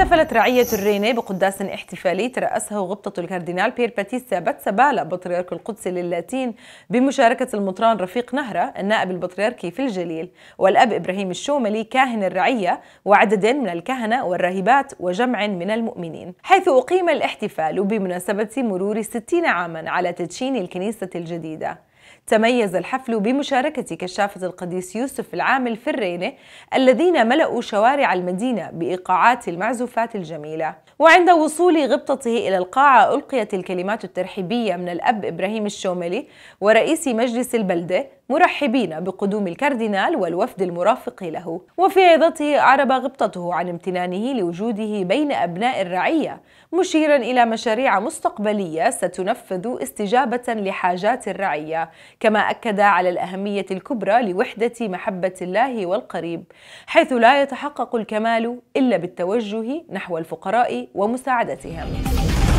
احتفلت رعية الريني بقداس احتفالي ترأسه غبطة الكاردينال بير باتيستا باتسابالا بطريرك القدس للاتين بمشاركة المطران رفيق نهرة النائب البطريركي في الجليل والأب إبراهيم الشوملي كاهن الرعية وعدد من الكهنة والراهبات وجمع من المؤمنين حيث أقيم الاحتفال بمناسبة مرور 60 عاما على تدشين الكنيسة الجديدة تميز الحفل بمشاركة كشافة القديس يوسف العامل في الرينة الذين ملأوا شوارع المدينة بإيقاعات المعزوفات الجميلة وعند وصول غبطته إلى القاعة ألقيت الكلمات الترحيبية من الأب إبراهيم الشوملي ورئيس مجلس البلدة مرحبين بقدوم الكاردينال والوفد المرافق له وفي عظته أعرب غبطته عن امتنانه لوجوده بين أبناء الرعية مشيرا إلى مشاريع مستقبلية ستنفذ استجابة لحاجات الرعية كما أكد على الأهمية الكبرى لوحدة محبة الله والقريب حيث لا يتحقق الكمال إلا بالتوجه نحو الفقراء ومساعدتهم